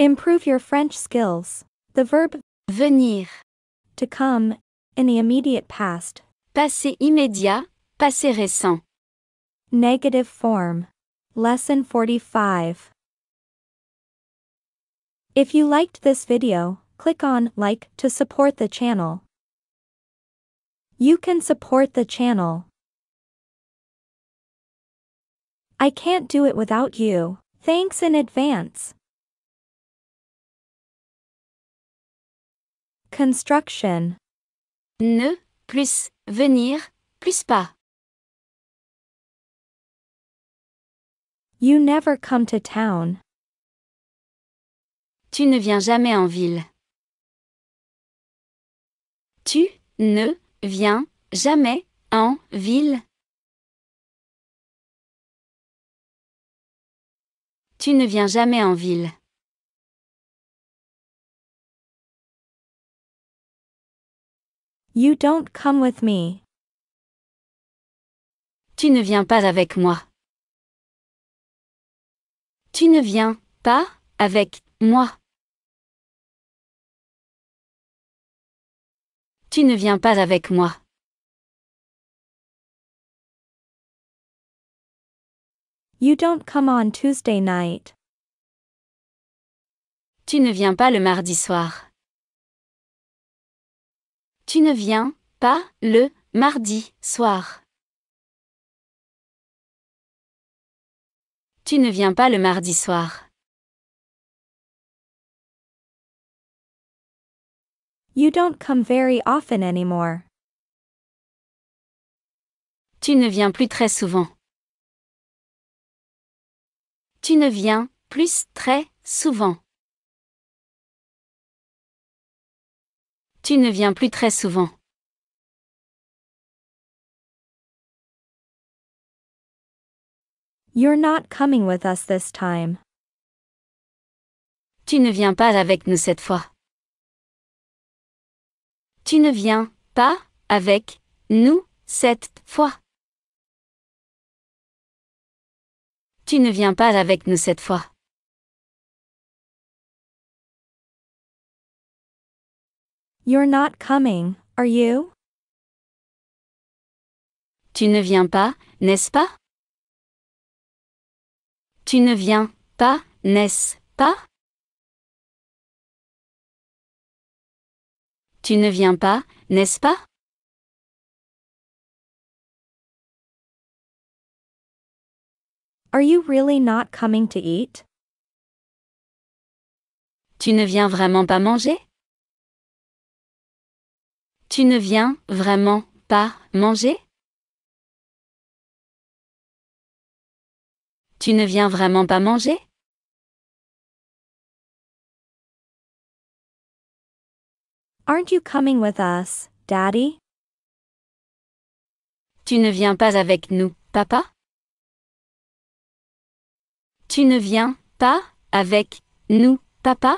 Improve your French skills. The verb venir to come in the immediate past. Passé immédiat, passé récent. Negative form. Lesson 45. If you liked this video, click on like to support the channel. You can support the channel. I can't do it without you. Thanks in advance. Construction. Ne, plus, venir, plus pas. You never come to town. Tu ne viens jamais en ville. Tu ne viens jamais en ville. Tu ne viens jamais en ville. You don't come with me. Tu ne viens pas avec moi. Tu ne viens pas avec moi. Tu ne viens pas avec moi. You don't come on Tuesday night. Tu ne viens pas le mardi soir. Tu ne viens pas le mardi soir. Tu ne viens pas le mardi soir. You don't come very often anymore. Tu ne viens plus très souvent. Tu ne viens plus très souvent. Tu ne viens plus très souvent. You're not coming with us this time. Tu ne viens pas avec nous cette fois. Tu ne viens pas avec nous cette fois. Tu ne viens pas avec nous cette fois. You're not coming, are you? Tu ne viens pas, n'est-ce pas? Tu ne viens pas, n'est-ce pas? Tu ne viens pas, n'est-ce pas? Are you really not coming to eat? Tu ne viens vraiment pas manger? Tu ne viens vraiment pas manger Tu ne viens vraiment pas manger Aren't you coming with us, Daddy? Tu ne viens pas avec nous, papa? Tu ne viens pas avec nous, papa?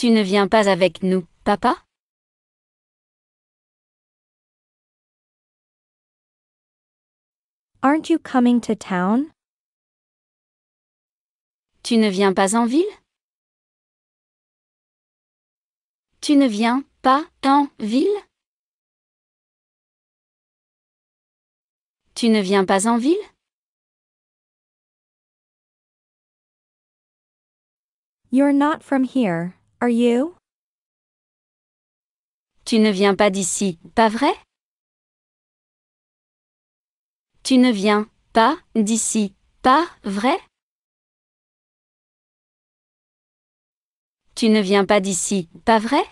Tu ne viens pas avec nous, papa Aren't you coming to town? Tu ne viens pas en ville? Tu ne viens pas en ville? Tu ne viens pas en ville? You're not from here. Are you? Tu ne viens pas d'ici, pas vrai? Tu ne viens pas d'ici, pas vrai? Tu ne viens pas d'ici, pas vrai?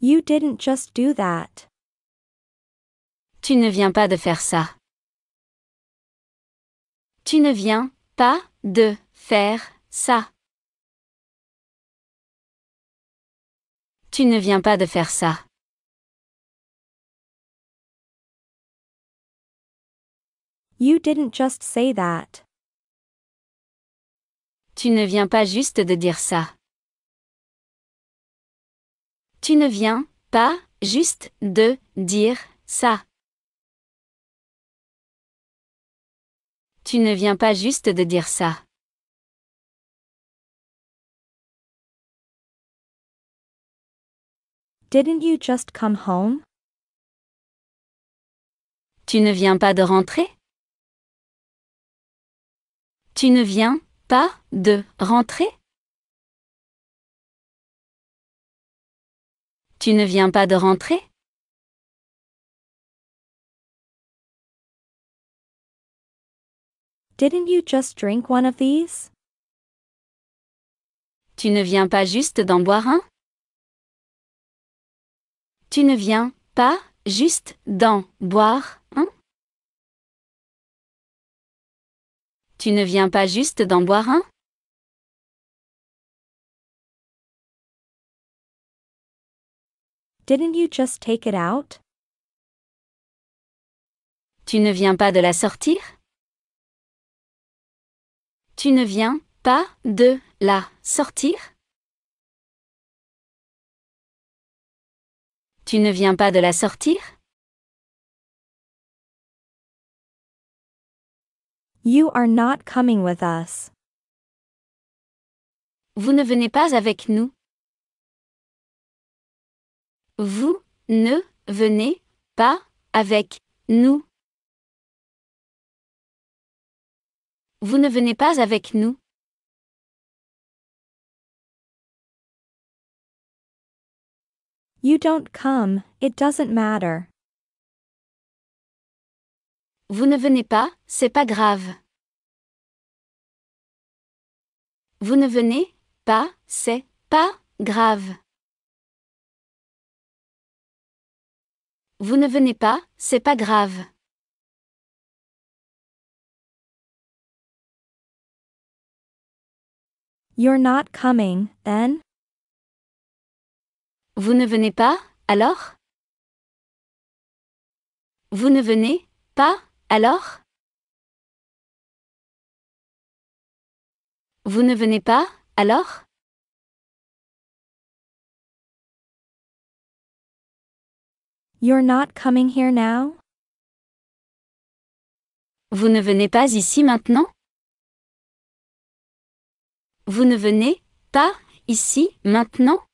You didn't just do that. Tu ne viens pas de faire ça. Tu ne viens pas de faire ça. Tu ne viens pas de faire ça. You didn't just say that. Tu ne viens pas juste de dire ça. Tu ne viens pas juste de dire ça. Tu ne viens pas juste de dire ça. Didn't you just come home? Tu ne viens pas de rentrer? Tu ne viens pas de rentrer? Tu ne viens pas de rentrer? Didn't you just drink one of these? Tu ne viens pas juste d'en boire un? Tu ne viens pas juste d'en boire un? Tu ne viens pas juste d'en boire un? Didn't you just take it out? Tu ne viens pas de la sortir? Tu ne viens pas de la sortir Tu ne viens pas de la sortir You are not coming with us. Vous ne venez pas avec nous. Vous ne venez pas avec nous. vous ne venez pas avec nous You don't come, it doesn't matter. Vous ne venez pas, c'est pas grave. Vous ne venez pas, c'est pas grave. Vous ne venez pas, c'est pas grave. You're not coming, then? Vous ne venez pas, alors? Vous ne venez pas, alors? Vous ne venez pas, alors? You're not coming here now? Vous ne venez pas ici maintenant? Vous ne venez pas ici maintenant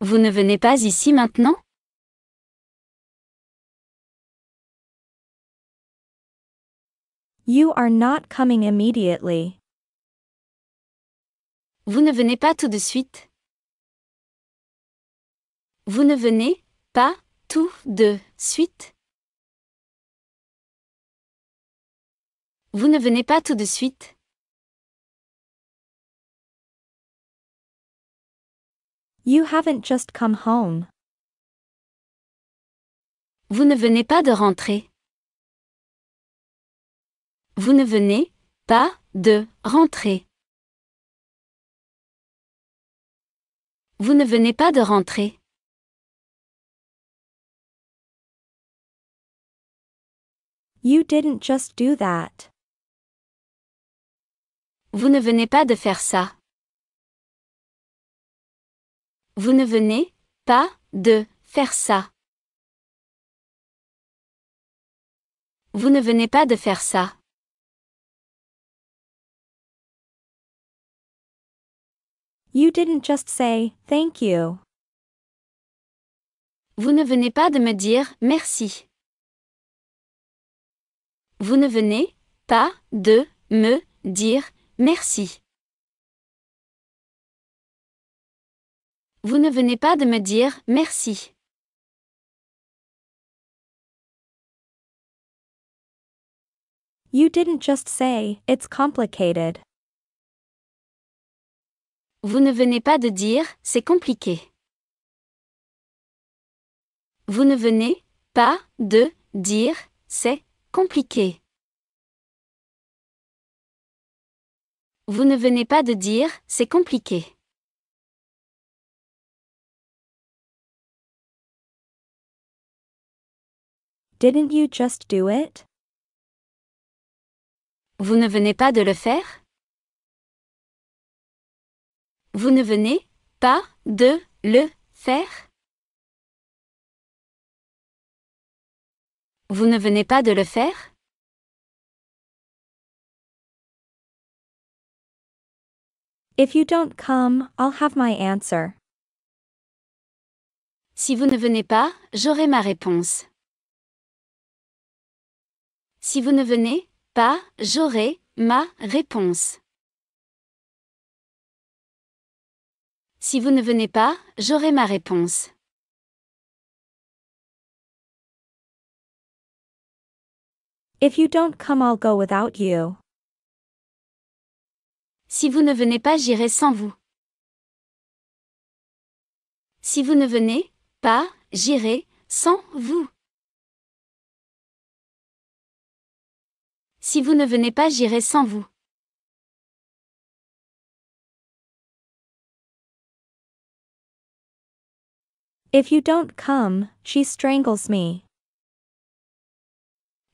Vous ne venez pas ici maintenant You are not coming immediately. Vous ne venez pas tout de suite. Vous ne venez pas tout de suite. Vous ne venez pas tout de suite You haven't just come home. Vous ne venez pas de rentrer. Vous ne venez pas de rentrer. Vous ne venez pas de rentrer. You didn't just do that. Vous ne venez pas de faire ça. Vous ne venez pas de faire ça. Vous ne venez pas de faire ça. You didn't just say thank you. Vous ne venez pas de me dire merci. Vous ne venez pas de me dire Merci. Vous ne venez pas de me dire merci. You didn't just say, it's complicated. Vous ne venez pas de dire, c'est compliqué. Vous ne venez pas de dire, c'est compliqué. Vous ne venez pas de dire, c'est compliqué. Didn't you just do it? Vous ne venez pas de le faire? Vous ne venez pas de le faire? Vous ne venez pas de le faire? If you don't come, I'll have my answer. Si vous ne venez pas, j'aurai ma réponse. Si vous ne venez pas, j'aurai ma réponse. Si vous ne venez pas, j'aurai ma réponse. If you don't come, I'll go without you. Si vous ne venez pas, j'irai sans vous. Si vous ne venez pas, j'irai sans vous. Si vous ne venez pas, j'irai sans vous. If you don't come, she strangles me.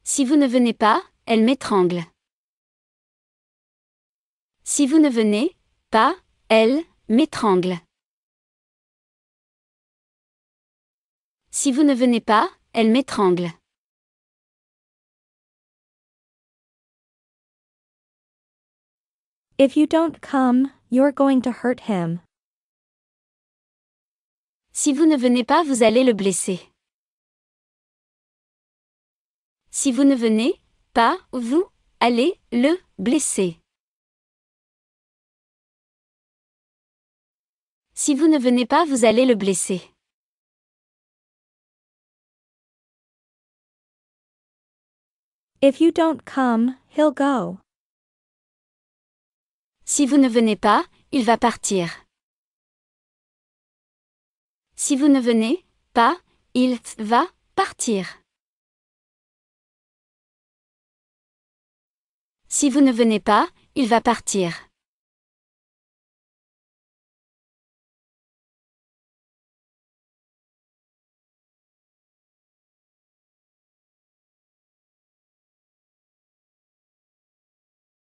Si vous ne venez pas, elle m'étrangle. Si vous ne venez pas, elle m'étrangle. Si vous ne venez pas, elle m'étrangle. If you don't come, you're going to hurt him. Si vous ne venez pas, vous allez le blesser. Si vous ne venez pas, vous allez le blesser. Si vous ne venez pas, vous allez le blesser. If you don't come, he'll go. Si vous ne venez pas, il va partir. Si vous ne venez pas, il va partir. Si vous ne venez pas, il va partir.